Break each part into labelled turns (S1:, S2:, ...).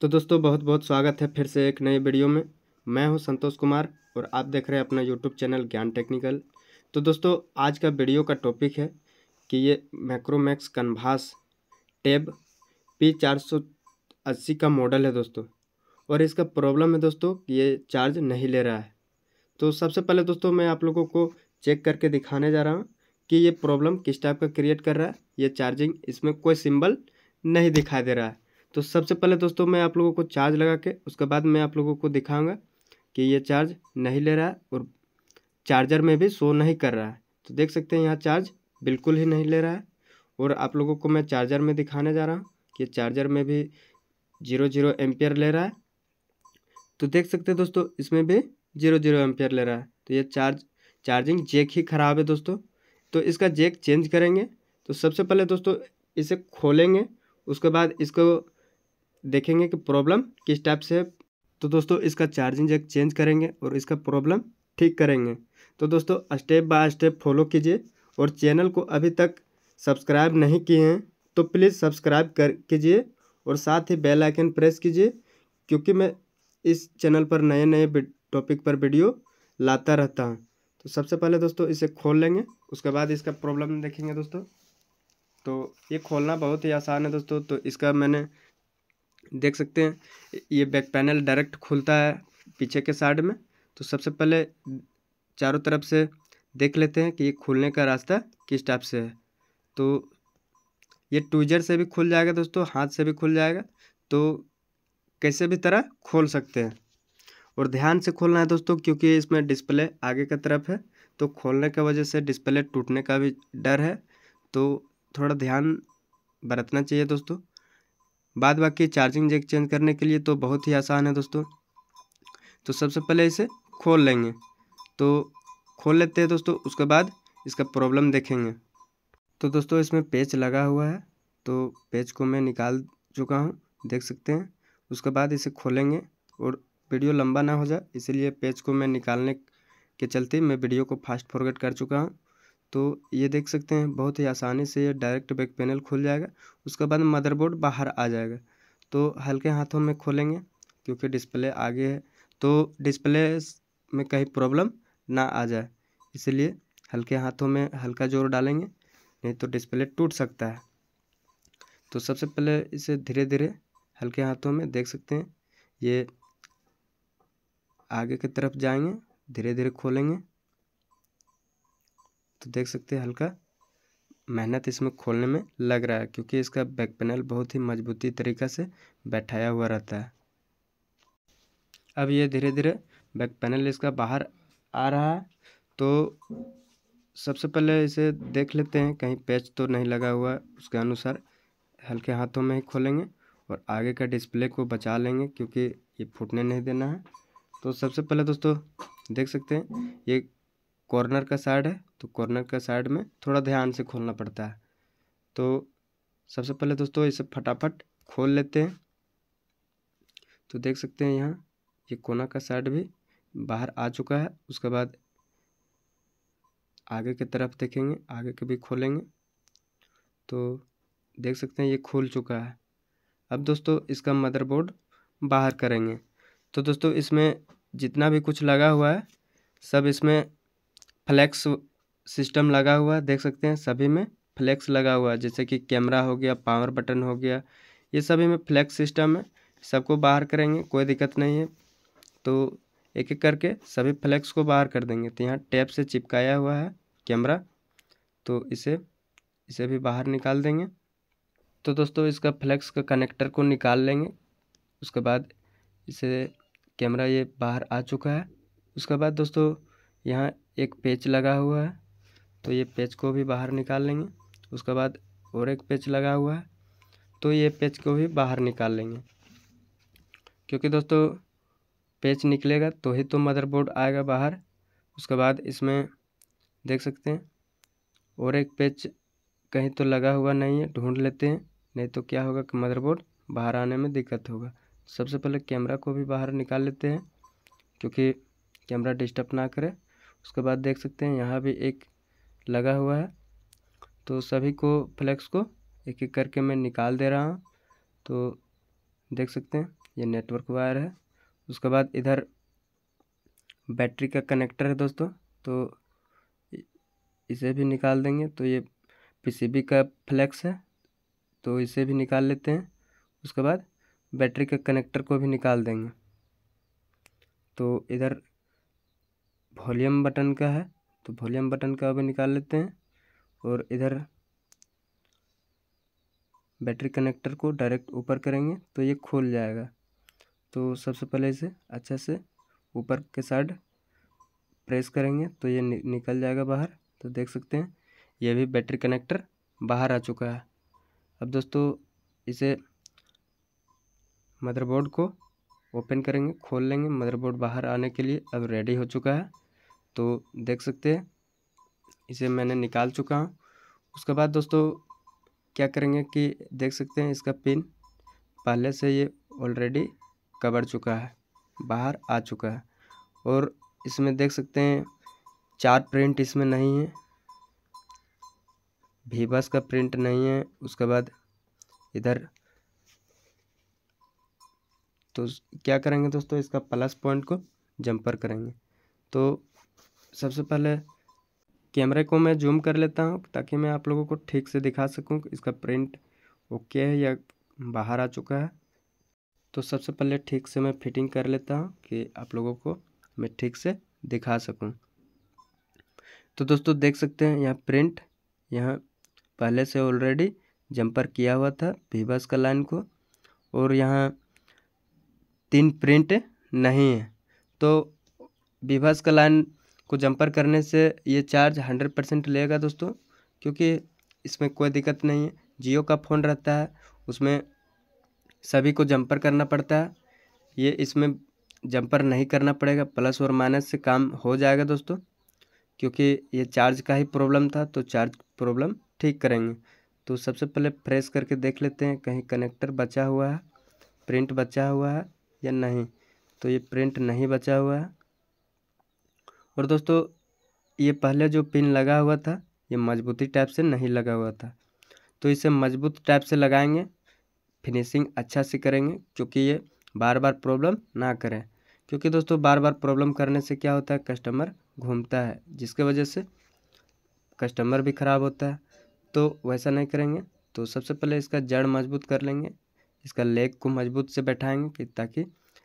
S1: तो दोस्तों बहुत बहुत स्वागत है फिर से एक नए वीडियो में मैं हूं संतोष कुमार और आप देख रहे हैं अपना यूट्यूब चैनल ज्ञान टेक्निकल तो दोस्तों आज का वीडियो का टॉपिक है कि ये मैक्रोमैक्स कन्भास टेब पी चार सौ अस्सी का मॉडल है दोस्तों और इसका प्रॉब्लम है दोस्तों ये चार्ज नहीं ले रहा है तो सबसे पहले दोस्तों मैं आप लोगों को चेक करके दिखाने जा रहा हूँ कि ये प्रॉब्लम किस टाइप का क्रिएट कर रहा है ये चार्जिंग इसमें कोई सिंबल नहीं दिखाई दे रहा है तो सबसे पहले दोस्तों मैं आप लोगों को चार्ज लगा के उसके बाद मैं आप लोगों को दिखाऊंगा कि ये चार्ज नहीं ले रहा है और चार्जर में भी शो नहीं कर रहा है तो देख सकते हैं यहाँ चार्ज बिल्कुल ही नहीं ले रहा है और आप लोगों को मैं चार्जर में दिखाने जा रहा हूँ कि चार्जर में भी जीरो जीरो एम्पियर ले रहा है तो देख सकते हैं दोस्तों इसमें भी जीरो जीरो एम्पियर ले रहा है तो ये चार्ज चार्जिंग जेक ही ख़राब है दोस्तों तो इसका जेक चेंज करेंगे तो सबसे पहले दोस्तों इसे खोलेंगे उसके बाद इसको देखेंगे कि प्रॉब्लम किस टाइप से है तो दोस्तों इसका चार्जिंग जैक चेंज करेंगे और इसका प्रॉब्लम ठीक करेंगे तो दोस्तों स्टेप बाय स्टेप फॉलो कीजिए और चैनल को अभी तक सब्सक्राइब नहीं किए हैं तो प्लीज़ सब्सक्राइब कर कीजिए और साथ ही बेल आइकन प्रेस कीजिए क्योंकि मैं इस चैनल पर नए नए टॉपिक पर वीडियो लाता रहता हूँ तो सबसे पहले दोस्तों इसे खोल लेंगे उसके बाद इसका प्रॉब्लम देखेंगे दोस्तों तो ये खोलना बहुत ही आसान है दोस्तों तो इसका मैंने देख सकते हैं ये बैक पैनल डायरेक्ट खुलता है पीछे के साइड में तो सबसे पहले चारों तरफ से देख लेते हैं कि ये खुलने का रास्ता किस टाइप से है तो ये ट्विजर से भी खुल जाएगा दोस्तों हाथ से भी खुल जाएगा तो कैसे भी तरह खोल सकते हैं और ध्यान से खोलना है दोस्तों क्योंकि इसमें डिस्प्ले आगे की तरफ है तो खोलने की वजह से डिस्प्ले टूटने का भी डर है तो थोड़ा ध्यान बरतना चाहिए दोस्तों बाद बाकी चार्जिंग जैक चेंज करने के लिए तो बहुत ही आसान है दोस्तों तो सबसे पहले इसे खोल लेंगे तो खोल लेते हैं दोस्तों उसके बाद इसका प्रॉब्लम देखेंगे तो दोस्तों इसमें पेच लगा हुआ है तो पेच को मैं निकाल चुका हूँ देख सकते हैं उसके बाद इसे खोलेंगे और वीडियो लंबा ना हो जाए इसीलिए पेज को मैं निकालने के चलते मैं वीडियो को फास्ट फॉरवर्ड कर चुका हूँ तो ये देख सकते हैं बहुत ही आसानी से ये डायरेक्ट बैक पैनल खुल जाएगा उसके बाद मदरबोर्ड बाहर आ जाएगा तो हल्के हाथों में खोलेंगे क्योंकि डिस्प्ले आगे है तो डिस्प्ले में कहीं प्रॉब्लम ना आ जाए इसलिए हल्के हाथों में हल्का जोर डालेंगे नहीं तो डिस्प्ले टूट सकता है तो सबसे पहले इसे धीरे धीरे हल्के हाथों में देख सकते हैं ये आगे की तरफ जाएंगे धीरे धीरे खोलेंगे तो देख सकते हैं हल्का मेहनत इसमें खोलने में लग रहा है क्योंकि इसका बैक पैनल बहुत ही मजबूती तरीका से बैठाया हुआ रहता है अब ये धीरे धीरे बैक पैनल इसका बाहर आ रहा है तो सबसे पहले इसे देख लेते हैं कहीं पैच तो नहीं लगा हुआ उसके अनुसार हल्के हाथों में ही खोलेंगे और आगे का डिस्प्ले को बचा लेंगे क्योंकि ये फूटने नहीं देना है तो सबसे पहले दोस्तों देख सकते हैं ये कॉर्नर का साइड है तो कॉर्नर का साइड में थोड़ा ध्यान से खोलना पड़ता है तो सबसे पहले दोस्तों इसे फटाफट खोल लेते हैं तो देख सकते हैं यहाँ ये कोना का साइड भी बाहर आ चुका है उसके बाद आगे की तरफ देखेंगे आगे के भी खोलेंगे तो देख सकते हैं ये खुल चुका है अब दोस्तों इसका मदरबोर्ड बाहर करेंगे तो दोस्तों इसमें जितना भी कुछ लगा हुआ है सब इसमें फ्लैक्स सिस्टम लगा हुआ है देख सकते हैं सभी में फ्लैक्स लगा हुआ है जैसे कि कैमरा हो गया पावर बटन हो गया ये सभी में फ्लैक्स सिस्टम है सबको बाहर करेंगे कोई दिक्कत नहीं है तो एक एक करके सभी फ्लैक्स को बाहर कर देंगे तो यहाँ टैप से चिपकाया हुआ है कैमरा तो इसे इसे भी बाहर निकाल देंगे तो दोस्तों इसका फ्लैक्स का कनेक्टर को निकाल लेंगे उसके बाद इसे कैमरा ये बाहर आ चुका है उसके बाद दोस्तों यहाँ एक पेच लगा हुआ है तो ये पेच को भी बाहर निकाल लेंगे उसके बाद और एक पेच लगा हुआ है तो ये पेच को भी बाहर निकाल लेंगे क्योंकि दोस्तों पेच निकलेगा तो ही तो मदरबोर्ड आएगा बाहर उसके बाद इसमें देख सकते हैं और एक पेच कहीं तो लगा हुआ नहीं है ढूंढ लेते हैं नहीं तो क्या होगा कि मदरबोर्ड बाहर आने में दिक्कत होगा सबसे पहले कैमरा को भी बाहर निकाल लेते हैं क्योंकि कैमरा डिस्टर्ब ना करे उसके बाद देख सकते हैं यहाँ भी एक लगा हुआ है तो सभी को फ्लेक्स को एक एक करके मैं निकाल दे रहा हूँ तो देख सकते हैं ये नेटवर्क वायर है उसके बाद इधर बैटरी का कनेक्टर है दोस्तों तो इसे भी निकाल देंगे तो ये पीसीबी का फ्लेक्स है तो इसे भी निकाल लेते हैं उसके बाद बैटरी के कनेक्टर को भी निकाल देंगे तो इधर वॉल्यूम बटन का है तो वॉल्यूम बटन का अभी निकाल लेते हैं और इधर बैटरी कनेक्टर को डायरेक्ट ऊपर करेंगे तो ये खोल जाएगा तो सबसे पहले इसे अच्छे से ऊपर के साइड प्रेस करेंगे तो ये नि निकल जाएगा बाहर तो देख सकते हैं ये भी बैटरी कनेक्टर बाहर आ चुका है अब दोस्तों इसे मदरबोर्ड को ओपन करेंगे खोल लेंगे मदरबोर्ड बाहर आने के लिए अब रेडी हो चुका है तो देख सकते हैं इसे मैंने निकाल चुका हूँ उसके बाद दोस्तों क्या करेंगे कि देख सकते हैं इसका पिन पहले से ये ऑलरेडी कवर चुका है बाहर आ चुका है और इसमें देख सकते हैं चार प्रिंट इसमें नहीं है भीबस का प्रिंट नहीं है उसके बाद इधर तो क्या करेंगे दोस्तों इसका प्लस पॉइंट को जंपर करेंगे तो सबसे पहले कैमरे को मैं जूम कर लेता हूँ ताकि मैं आप लोगों को ठीक से दिखा सकूँ इसका प्रिंट ओके है या बाहर आ चुका है तो सबसे पहले ठीक से मैं फिटिंग कर लेता हूँ कि आप लोगों को मैं ठीक से दिखा सकूँ तो दोस्तों देख सकते हैं यहाँ प्रिंट यहाँ पहले से ऑलरेडी जंपर किया हुआ था भीबस का लाइन को और यहाँ तीन प्रिंट नहीं है तो विभस का लाइन को जंपर करने से ये चार्ज हंड्रेड परसेंट लेगा दोस्तों क्योंकि इसमें कोई दिक्कत नहीं है जियो का फ़ोन रहता है उसमें सभी को जंपर करना पड़ता है ये इसमें जंपर नहीं करना पड़ेगा प्लस और माइनस से काम हो जाएगा दोस्तों क्योंकि ये चार्ज का ही प्रॉब्लम था तो चार्ज प्रॉब्लम ठीक करेंगे तो सबसे पहले प्रेस करके देख लेते हैं कहीं कनेक्टर बचा हुआ है प्रिंट बचा हुआ है या नहीं तो ये प्रिंट नहीं बचा हुआ है और दोस्तों ये पहले जो पिन लगा हुआ था ये मजबूती टाइप से नहीं लगा हुआ था तो इसे मजबूत टाइप से लगाएंगे फिनिशिंग अच्छा से करेंगे क्योंकि ये बार बार प्रॉब्लम ना करें क्योंकि दोस्तों बार बार प्रॉब्लम करने से क्या होता है कस्टमर घूमता है जिसके वजह से कस्टमर भी ख़राब होता है तो वैसा नहीं करेंगे तो सबसे पहले इसका जड़ मजबूत कर लेंगे इसका लेग को मजबूत से बैठाएंगे कि ताकि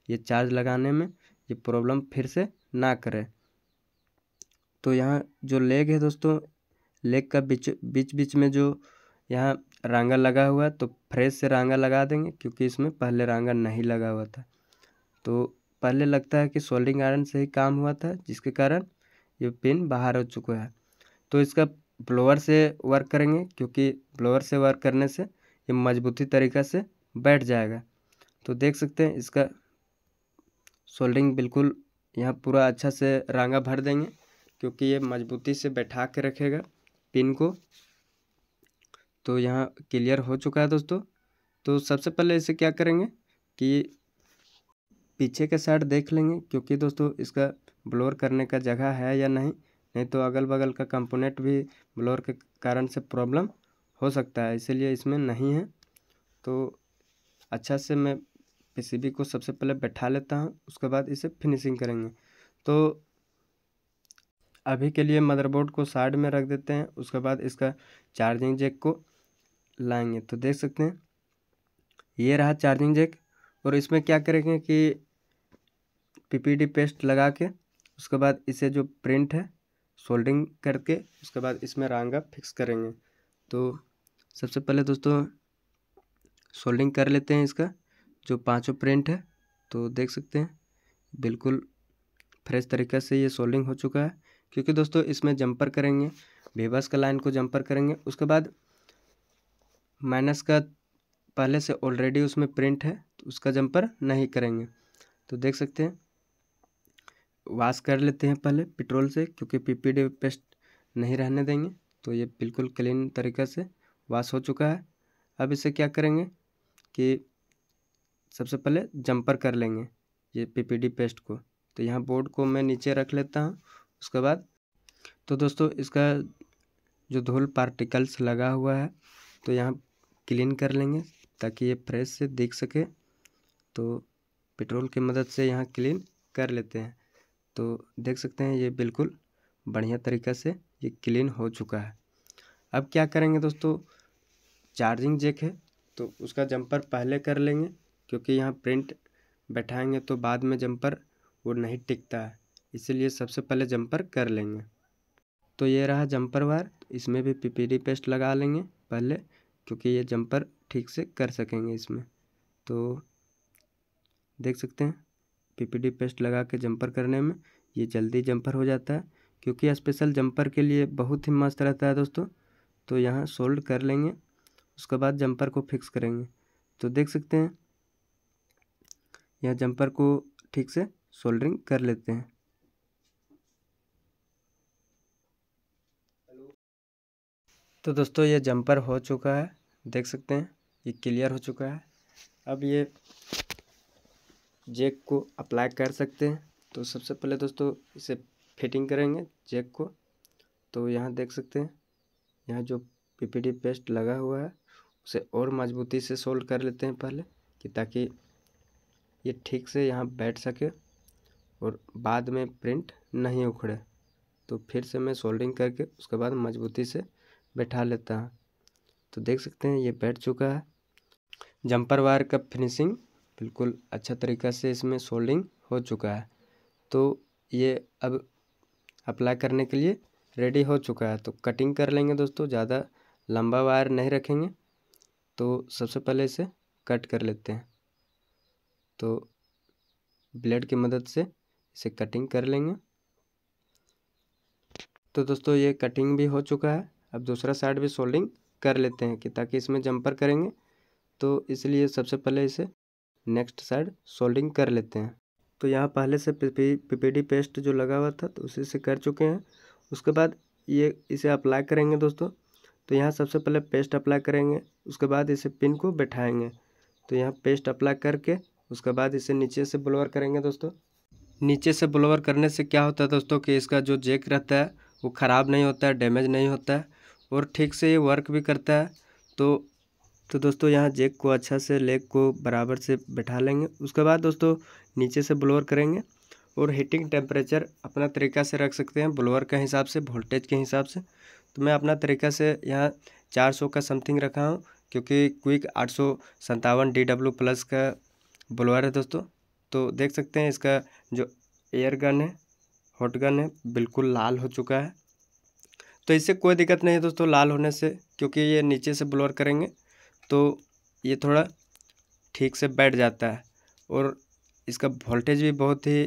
S1: ये चार्ज लगाने में ये प्रॉब्लम फिर से ना करें तो यहाँ जो लेग है दोस्तों लेग का बीच बीच बीच में जो यहाँ रंगा लगा हुआ है तो फ्रेश से रंगा लगा देंगे क्योंकि इसमें पहले रंगा नहीं लगा हुआ था तो पहले लगता है कि सोल्डिंग आयरन से ही काम हुआ था जिसके कारण ये पिन बाहर हो चुका है तो इसका ब्लोअर से वर्क करेंगे क्योंकि ब्लोअर से वर्क करने से ये मजबूती तरीक़ा से बैठ जाएगा तो देख सकते हैं इसका सोल्डिंग बिल्कुल यहाँ पूरा अच्छा से रंगा भर देंगे क्योंकि ये मजबूती से बैठा के रखेगा पिन को तो यहाँ क्लियर हो चुका है दोस्तों तो सबसे पहले इसे क्या करेंगे कि पीछे के साइड देख लेंगे क्योंकि दोस्तों इसका ब्लोर करने का जगह है या नहीं नहीं तो अगल बगल का कंपोनेंट भी ब्लोर के कारण से प्रॉब्लम हो सकता है इसीलिए इसमें नहीं है तो अच्छा से मैं पीसीबी को सबसे पहले बैठा लेता हूँ उसके बाद इसे फिनिशिंग करेंगे तो अभी के लिए मदरबोर्ड को साइड में रख देते हैं उसके बाद इसका चार्जिंग जैक को लाएंगे तो देख सकते हैं ये रहा चार्जिंग जैक और इसमें क्या करेंगे कि पीपीडी पेस्ट लगा के उसके बाद इसे जो प्रिंट है सोल्डिंग करके उसके बाद इसमें रंगा फिक्स करेंगे तो सबसे पहले दोस्तों सोल्डिंग कर लेते हैं इसका जो पांचों प्रिंट है तो देख सकते हैं बिल्कुल फ्रेश तरीके से ये सोल्डिंग हो चुका है क्योंकि दोस्तों इसमें जंपर करेंगे बेबस का लाइन को जंपर करेंगे उसके बाद माइनस का पहले से ऑलरेडी उसमें प्रिंट है तो उसका जंपर नहीं करेंगे तो देख सकते हैं वाश कर लेते हैं पहले पेट्रोल से क्योंकि पीपीडी पेस्ट नहीं रहने देंगे तो ये बिल्कुल क्लीन तरीके से वाश हो चुका है अब इसे क्या करेंगे कि सबसे पहले जंपर कर लेंगे ये पीपीडी पेस्ट को तो यहाँ बोर्ड को मैं नीचे रख लेता हूँ उसके बाद तो दोस्तों इसका जो धूल पार्टिकल्स लगा हुआ है तो यहाँ क्लीन कर लेंगे ताकि ये फ्रेश से देख सके तो पेट्रोल की मदद से यहाँ क्लीन कर लेते हैं तो देख सकते हैं ये बिल्कुल बढ़िया तरीक़े से ये क्लीन हो चुका है अब क्या करेंगे दोस्तों चार्जिंग जेक है तो उसका जंपर पहले कर लेंगे क्योंकि यहाँ प्रिंट बैठाएंगे तो बाद में जंपर वो नहीं टिकता है इसलिए सबसे पहले जंपर कर लेंगे तो ये रहा जंपर वायर इसमें भी पीपीडी पेस्ट लगा लेंगे पहले क्योंकि ये जंपर ठीक से कर सकेंगे इसमें तो देख सकते हैं पीपीडी पेस्ट लगा के जंपर करने में ये जल्दी जंपर हो जाता है क्योंकि स्पेशल जंपर के लिए बहुत ही मस्त रहता है दोस्तों तो यहाँ सोल्ड कर लेंगे उसके बाद जंपर को फिक्स करेंगे तो देख सकते हैं यहाँ जंपर को ठीक से सोल्डरिंग कर लेते हैं तो दोस्तों ये जंपर हो चुका है देख सकते हैं ये क्लियर हो चुका है अब ये जेक को अप्लाई कर सकते हैं तो सबसे पहले दोस्तों इसे फिटिंग करेंगे जेक को तो यहाँ देख सकते हैं यहाँ जो पीपीडी पेस्ट लगा हुआ है उसे और मजबूती से सोल्ड कर लेते हैं पहले कि ताकि ये ठीक से यहाँ बैठ सके और बाद में प्रिंट नहीं उखड़े तो फिर से मैं सोल्डिंग करके उसके बाद मजबूती से बैठा लेता है तो देख सकते हैं ये बैठ चुका है जंपर वायर का फिनिशिंग बिल्कुल अच्छा तरीका से इसमें सोल्डिंग हो चुका है तो ये अब अप्लाई करने के लिए रेडी हो चुका है तो कटिंग कर लेंगे दोस्तों ज़्यादा लंबा वायर नहीं रखेंगे तो सबसे पहले इसे कट कर लेते हैं तो ब्लेड की मदद से इसे कटिंग कर लेंगे तो दोस्तों ये कटिंग भी हो चुका है अब दूसरा साइड भी सोल्डिंग कर लेते हैं कि ताकि इसमें जंपर करेंगे तो इसलिए सबसे पहले इसे नेक्स्ट साइड सोल्डिंग कर लेते हैं तो यहाँ पहले से पीपीडी पेस्ट जो लगा हुआ था तो उसी से कर चुके हैं उसके बाद ये इसे अप्लाई करेंगे दोस्तों तो यहाँ सबसे पहले पेस्ट अप्लाई करेंगे उसके बाद इसे पिन को बैठाएंगे तो यहाँ पेस्ट अप्लाई करके उसके बाद इसे नीचे से ब्लोअर करेंगे दोस्तों नीचे से ब्लोअर करने से क्या होता है दोस्तों कि इसका जो जेक रहता है वो ख़राब नहीं होता है डैमेज नहीं होता है और ठीक से ये वर्क भी करता है तो तो दोस्तों यहाँ जेक को अच्छा से लेग को बराबर से बैठा लेंगे उसके बाद दोस्तों नीचे से ब्लोअर करेंगे और हीटिंग टेम्परेचर अपना तरीका से रख सकते हैं ब्लोअर के हिसाब से वोल्टेज के हिसाब से तो मैं अपना तरीका से यहाँ 400 का समथिंग रखा हूँ क्योंकि क्विक आठ सौ डी डब्ल्यू प्लस का ब्लोअर है दोस्तों तो देख सकते हैं इसका जो एयर गन है हॉट गन है बिल्कुल लाल हो चुका है तो इससे कोई दिक्कत नहीं है दोस्तों लाल होने से क्योंकि ये नीचे से ब्लर करेंगे तो ये थोड़ा ठीक से बैठ जाता है और इसका वोल्टेज भी बहुत ही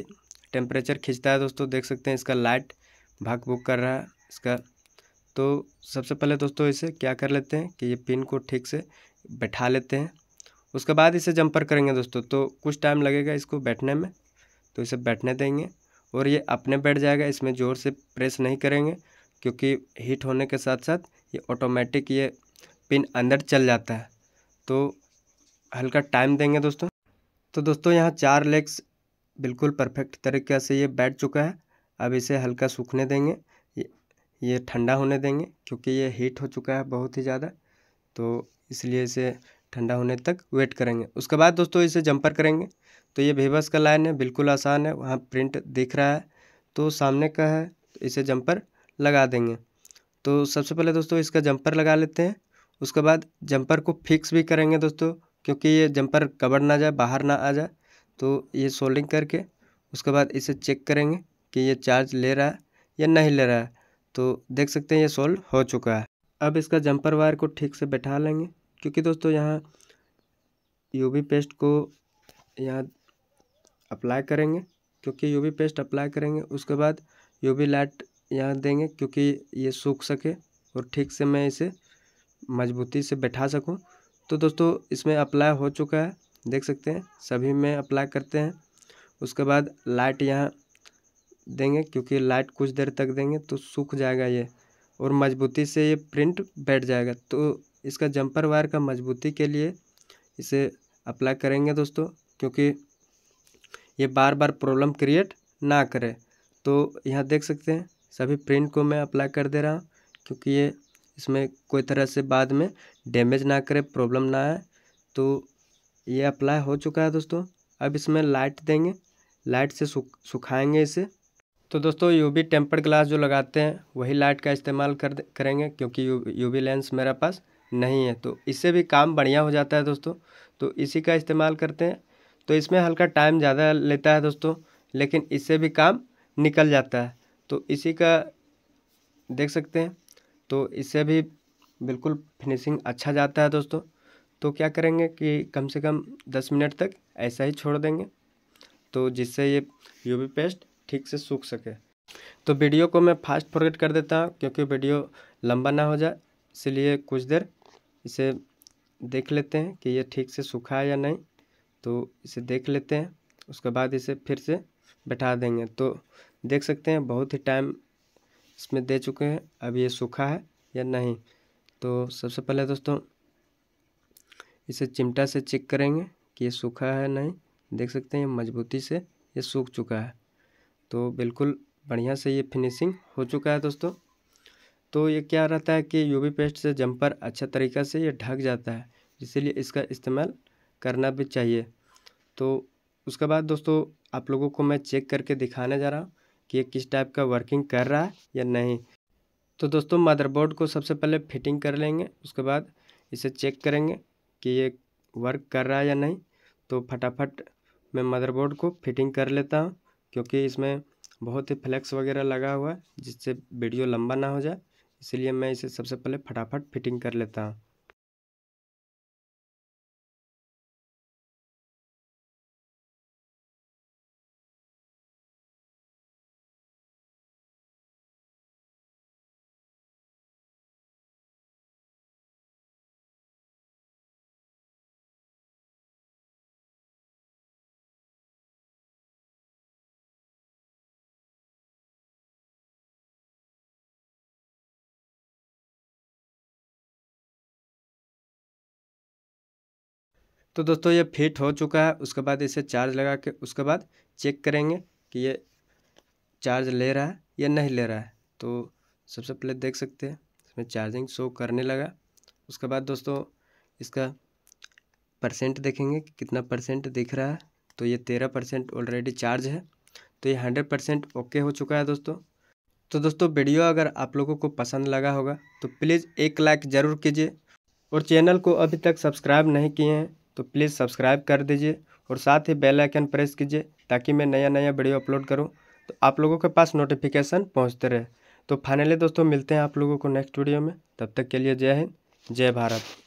S1: टेम्परेचर खींचता है दोस्तों देख सकते हैं इसका लाइट भाग भूक कर रहा है इसका तो सबसे पहले दोस्तों इसे क्या कर लेते हैं कि ये पिन को ठीक से बैठा लेते हैं उसके बाद इसे जंपर करेंगे दोस्तों तो कुछ टाइम लगेगा इसको बैठने में तो इसे बैठने देंगे और ये अपने बैठ जाएगा इसमें ज़ोर से प्रेस नहीं करेंगे क्योंकि हीट होने के साथ साथ ये ऑटोमेटिक ये पिन अंदर चल जाता है तो हल्का टाइम देंगे दोस्तों तो दोस्तों यहाँ चार लेग्स बिल्कुल परफेक्ट तरीके से ये बैठ चुका है अब इसे हल्का सूखने देंगे ये ठंडा होने देंगे क्योंकि ये हीट हो चुका है बहुत ही ज़्यादा तो इसलिए इसे ठंडा होने तक वेट करेंगे उसके बाद दोस्तों इसे जंपर करेंगे तो ये भेबस का लाइन है बिल्कुल आसान है वहाँ प्रिंट दिख रहा है तो सामने का है तो इसे जंपर लगा देंगे तो सबसे पहले दोस्तों इसका जंपर लगा लेते हैं उसके बाद जंपर को फिक्स भी करेंगे दोस्तों क्योंकि ये जंपर कबर ना जाए बाहर ना आ जाए तो ये सोल्डिंग करके उसके बाद इसे चेक करेंगे कि ये चार्ज ले रहा है या नहीं ले रहा है तो देख सकते हैं ये सोल्व हो चुका है अब इसका जंपर वायर को ठीक से बैठा लेंगे क्योंकि दोस्तों यहाँ यूवी पेस्ट को यहाँ अप्लाई करेंगे क्योंकि यूवी पेस्ट अप्लाई करेंगे उसके बाद यूवी लाइट यहाँ देंगे क्योंकि ये सूख सके और ठीक से मैं इसे मजबूती से बैठा सकूँ तो दोस्तों इसमें अप्लाई हो चुका है देख सकते हैं सभी में अप्लाई करते हैं उसके बाद लाइट यहाँ देंगे क्योंकि लाइट कुछ देर तक देंगे तो सूख जाएगा ये और मजबूती से ये प्रिंट बैठ जाएगा तो इसका जंपर वायर का मजबूती के लिए इसे अप्लाई करेंगे दोस्तों क्योंकि ये बार बार प्रॉब्लम क्रिएट ना करे तो यहाँ देख सकते हैं सभी प्रिंट को मैं अप्लाई कर दे रहा हूँ क्योंकि ये इसमें कोई तरह से बाद में डैमेज ना करे प्रॉब्लम ना आए तो ये अप्लाई हो चुका है दोस्तों अब इसमें लाइट देंगे लाइट से सुख सुखाएंगे इसे तो दोस्तों यू भी टेम्पर्ड ग्लास जो लगाते हैं वही लाइट का इस्तेमाल कर करेंगे क्योंकि यू भी लेंस मेरा पास नहीं है तो इससे भी काम बढ़िया हो जाता है दोस्तों तो इसी का इस्तेमाल करते हैं तो इसमें हल्का टाइम ज़्यादा लेता है दोस्तों लेकिन इससे भी काम निकल जाता है तो इसी का देख सकते हैं तो इससे भी बिल्कुल फिनिशिंग अच्छा जाता है दोस्तों तो क्या करेंगे कि कम से कम दस मिनट तक ऐसा ही छोड़ देंगे तो जिससे ये यूवी पेस्ट ठीक से सूख सके तो वीडियो को मैं फास्ट फॉरवर्ड कर देता हूँ क्योंकि वीडियो लंबा ना हो जाए इसलिए कुछ देर इसे देख लेते हैं कि ये ठीक से सूखा है या नहीं तो इसे देख लेते हैं उसके बाद इसे फिर से बैठा देंगे तो देख सकते हैं बहुत ही टाइम इसमें दे चुके हैं अब ये सूखा है या नहीं तो सबसे पहले दोस्तों इसे चिमटा से चेक करेंगे कि ये सूखा है नहीं देख सकते हैं ये मजबूती से ये सूख चुका है तो बिल्कुल बढ़िया से ये फिनिशिंग हो चुका है दोस्तों तो ये क्या रहता है कि यूवी पेस्ट से जंपर अच्छा तरीक़ा से ये ढक जाता है इसीलिए इसका इस्तेमाल करना भी चाहिए तो उसके बाद दोस्तों आप लोगों को मैं चेक करके दिखाने जा रहा हूँ कि ये किस टाइप का वर्किंग कर रहा है या नहीं तो दोस्तों मदरबोर्ड को सबसे पहले फिटिंग कर लेंगे उसके बाद इसे चेक करेंगे कि ये वर्क कर रहा है या नहीं तो फटाफट मैं मदरबोर्ड को फिटिंग कर लेता हूँ क्योंकि इसमें बहुत ही फ्लैक्स वगैरह लगा हुआ है जिससे वीडियो लंबा ना हो जाए इसलिए मैं इसे सबसे पहले फटाफट फिटिंग कर लेता हूँ तो दोस्तों ये फिट हो चुका है उसके बाद इसे चार्ज लगा के उसके बाद चेक करेंगे कि ये चार्ज ले रहा है या नहीं ले रहा है तो सबसे पहले देख सकते हैं इसमें चार्जिंग शो करने लगा उसके बाद दोस्तों इसका परसेंट देखेंगे कि कितना परसेंट दिख रहा है तो ये तेरह परसेंट ऑलरेडी चार्ज है तो ये हंड्रेड परसेंट ओके हो चुका है दोस्तों तो दोस्तों वीडियो अगर आप लोगों को पसंद लगा होगा तो प्लीज़ एक लाइक ज़रूर कीजिए और चैनल को अभी तक सब्सक्राइब नहीं किए हैं तो प्लीज़ सब्सक्राइब कर दीजिए और साथ ही बेल आइकन प्रेस कीजिए ताकि मैं नया नया वीडियो अपलोड करूँ तो आप लोगों के पास नोटिफिकेशन पहुँचते रहे तो फाइनली दोस्तों मिलते हैं आप लोगों को नेक्स्ट वीडियो में तब तक के लिए जय हिंद जय भारत